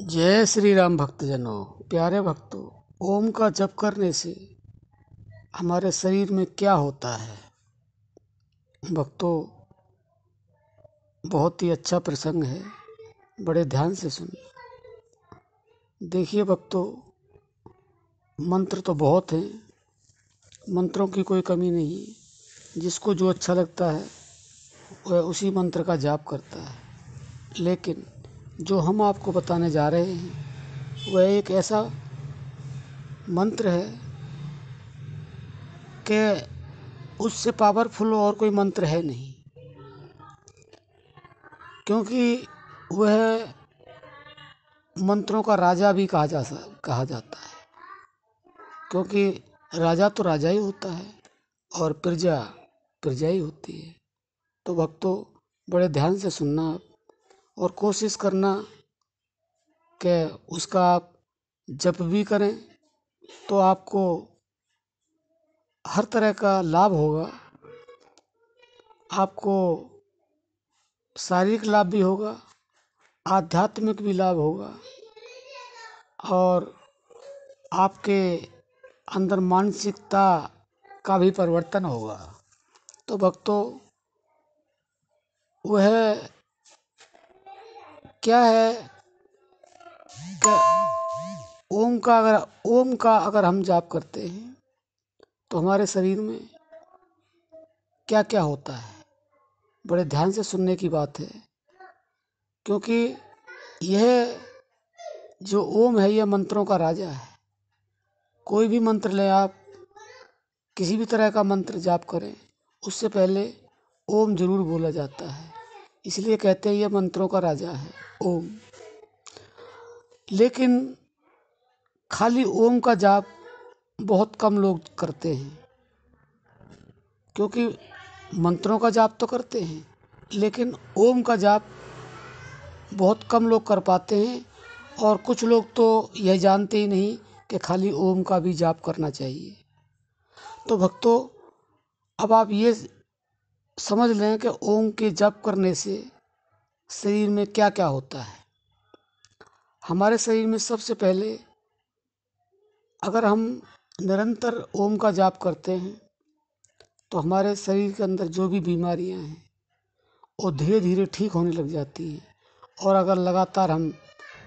जय श्री राम भक्तजनों प्यारे भक्तों ओम का जप करने से हमारे शरीर में क्या होता है भक्तों बहुत ही अच्छा प्रसंग है बड़े ध्यान से सुनिए देखिए भक्तों मंत्र तो बहुत हैं मंत्रों की कोई कमी नहीं है जिसको जो अच्छा लगता है वह उसी मंत्र का जाप करता है लेकिन जो हम आपको बताने जा रहे हैं वह एक ऐसा मंत्र है कि उससे पावरफुल और कोई मंत्र है नहीं क्योंकि वह मंत्रों का राजा भी कहा जा कहा जाता है क्योंकि राजा तो राजा ही होता है और प्रजा प्रजा ही होती है तो भक्तों बड़े ध्यान से सुनना और कोशिश करना कि उसका आप जप भी करें तो आपको हर तरह का लाभ होगा आपको शारीरिक लाभ भी होगा आध्यात्मिक भी लाभ होगा और आपके अंदर मानसिकता का भी परिवर्तन होगा तो भक्तों वह क्या है क्या ओम का अगर ओम का अगर हम जाप करते हैं तो हमारे शरीर में क्या क्या होता है बड़े ध्यान से सुनने की बात है क्योंकि यह जो ओम है यह मंत्रों का राजा है कोई भी मंत्र लें आप किसी भी तरह का मंत्र जाप करें उससे पहले ओम जरूर बोला जाता है इसलिए कहते हैं यह मंत्रों का राजा है ओम लेकिन खाली ओम का जाप बहुत कम लोग करते हैं क्योंकि मंत्रों का जाप तो करते हैं लेकिन ओम का जाप बहुत कम लोग कर पाते हैं और कुछ लोग तो यह जानते ही नहीं कि खाली ओम का भी जाप करना चाहिए तो भक्तों अब आप ये समझ लें कि ओम के जप करने से शरीर में क्या क्या होता है हमारे शरीर में सबसे पहले अगर हम निरंतर ओम का जाप करते हैं तो हमारे शरीर के अंदर जो भी बीमारियां हैं वो धीरे धीरे ठीक होने लग जाती हैं और अगर लगातार हम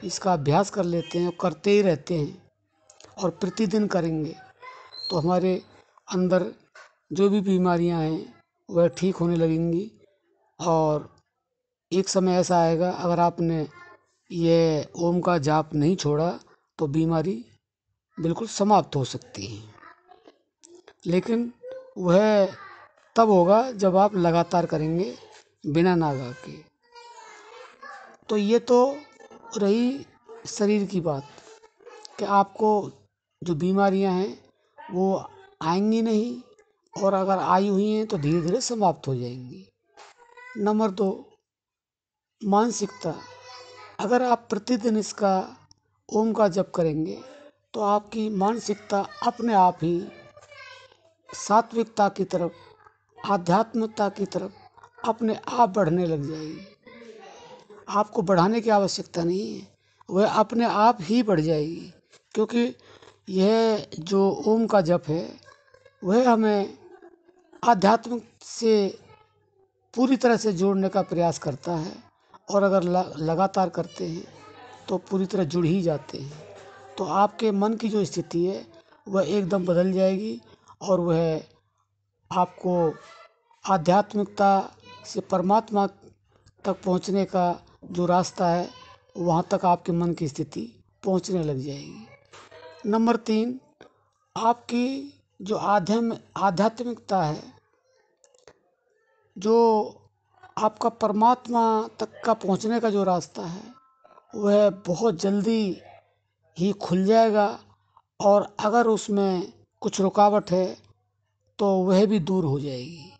इसका अभ्यास कर लेते हैं करते ही रहते हैं और प्रतिदिन करेंगे तो हमारे अंदर जो भी बीमारियां हैं वह ठीक होने लगेंगी और एक समय ऐसा आएगा अगर आपने ये ओम का जाप नहीं छोड़ा तो बीमारी बिल्कुल समाप्त हो सकती है लेकिन वह तब होगा जब आप लगातार करेंगे बिना नागा के तो ये तो रही शरीर की बात कि आपको जो बीमारियां हैं वो आएंगी नहीं और अगर आई हुई हैं तो धीरे धीरे समाप्त हो जाएंगी नंबर दो मानसिकता अगर आप प्रतिदिन इसका ओम का जप करेंगे तो आपकी मानसिकता अपने आप ही सात्विकता की तरफ आध्यात्मिकता की तरफ अपने आप बढ़ने लग जाएगी आपको बढ़ाने की आवश्यकता नहीं है वह अपने आप ही बढ़ जाएगी क्योंकि यह जो ओम का जप है वह हमें आध्यात्म से पूरी तरह से जोड़ने का प्रयास करता है और अगर लगातार करते हैं तो पूरी तरह जुड़ ही जाते हैं तो आपके मन की जो स्थिति है वह एकदम बदल जाएगी और वह आपको आध्यात्मिकता से परमात्मा तक पहुंचने का जो रास्ता है वहां तक आपके मन की स्थिति पहुंचने लग जाएगी नंबर तीन आपकी जो आध्यात्मिकता है जो आपका परमात्मा तक का पहुँचने का जो रास्ता है वह बहुत जल्दी ही खुल जाएगा और अगर उसमें कुछ रुकावट है तो वह भी दूर हो जाएगी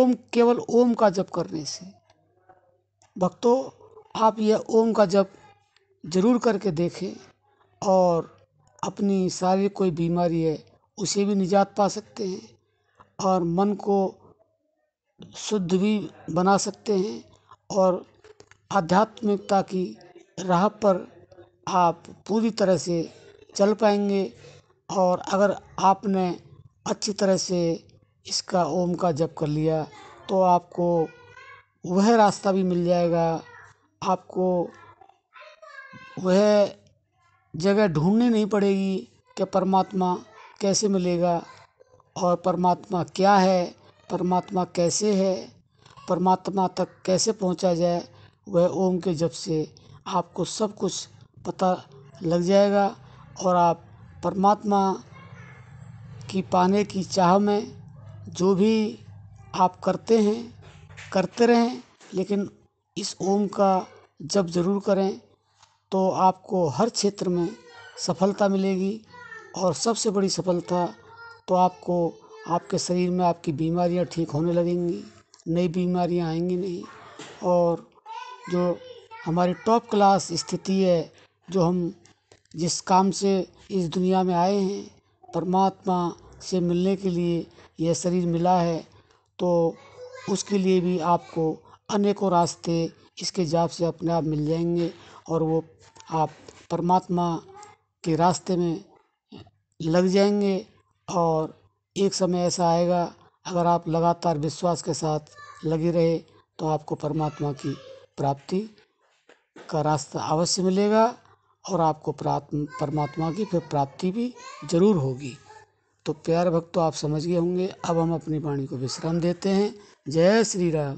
ओम केवल ओम का जप करने से भक्तों आप यह ओम का जप जरूर करके देखें और अपनी सारी कोई बीमारी है उसे भी निजात पा सकते हैं और मन को शुद्ध भी बना सकते हैं और आध्यात्मिकता की राह पर आप पूरी तरह से चल पाएंगे और अगर आपने अच्छी तरह से इसका ओम का जप कर लिया तो आपको वह रास्ता भी मिल जाएगा आपको वह जगह ढूँढनी नहीं पड़ेगी कि परमात्मा कैसे मिलेगा और परमात्मा क्या है परमात्मा कैसे है परमात्मा तक कैसे पहुँचा जाए वह ओम के जप से आपको सब कुछ पता लग जाएगा और आप परमात्मा की पाने की चाह में जो भी आप करते हैं करते रहें लेकिन इस ओम का जप जरूर करें तो आपको हर क्षेत्र में सफलता मिलेगी और सबसे बड़ी सफलता तो आपको आपके शरीर में आपकी बीमारियाँ ठीक होने लगेंगी नई बीमारियाँ आएंगी नहीं और जो हमारी टॉप क्लास स्थिति है जो हम जिस काम से इस दुनिया में आए हैं परमात्मा से मिलने के लिए यह शरीर मिला है तो उसके लिए भी आपको अनेकों रास्ते इसके जाप से अपने आप मिल जाएंगे और वो आप परमात्मा के रास्ते में लग जाएंगे और एक समय ऐसा आएगा अगर आप लगातार विश्वास के साथ लगे रहे तो आपको परमात्मा की प्राप्ति का रास्ता अवश्य मिलेगा और आपको परमात्मा की फिर प्राप्ति भी जरूर होगी तो प्यार भक्तों आप समझ गए होंगे अब हम अपनी वाणी को विश्राम देते हैं जय श्री राम